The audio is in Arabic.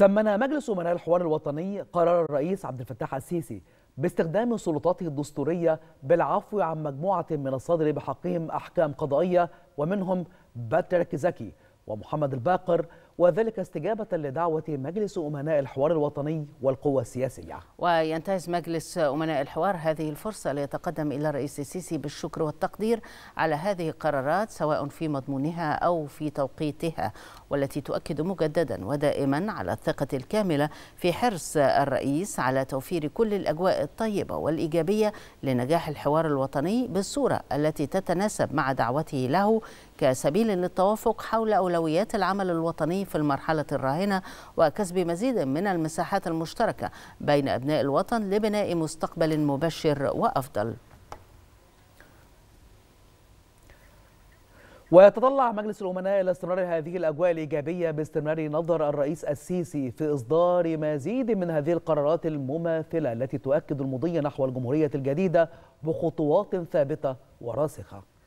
ثمن مجلس امناء الحوار الوطني قرار الرئيس عبد الفتاح السيسي باستخدام سلطاته الدستورية بالعفو عن مجموعة من الصدر بحقهم أحكام قضائية ومنهم باتريك زكي ومحمد الباقر وذلك استجابة لدعوة مجلس أمناء الحوار الوطني والقوى السياسية وينتهز مجلس أمناء الحوار هذه الفرصة ليتقدم إلى الرئيس السيسي بالشكر والتقدير على هذه القرارات سواء في مضمونها أو في توقيتها والتي تؤكد مجددا ودائما على الثقة الكاملة في حرص الرئيس على توفير كل الأجواء الطيبة والإيجابية لنجاح الحوار الوطني بالصورة التي تتناسب مع دعوته له كسبيل للتوافق حول أولويات العمل الوطني في المرحلة الراهنة وكسب مزيد من المساحات المشتركة بين أبناء الوطن لبناء مستقبل مبشر وأفضل ويتطلع مجلس الأمناء إلى استمرار هذه الأجواء الإيجابية باستمرار نظر الرئيس السيسي في إصدار مزيد من هذه القرارات المماثلة التي تؤكد المضي نحو الجمهورية الجديدة بخطوات ثابتة وراسخة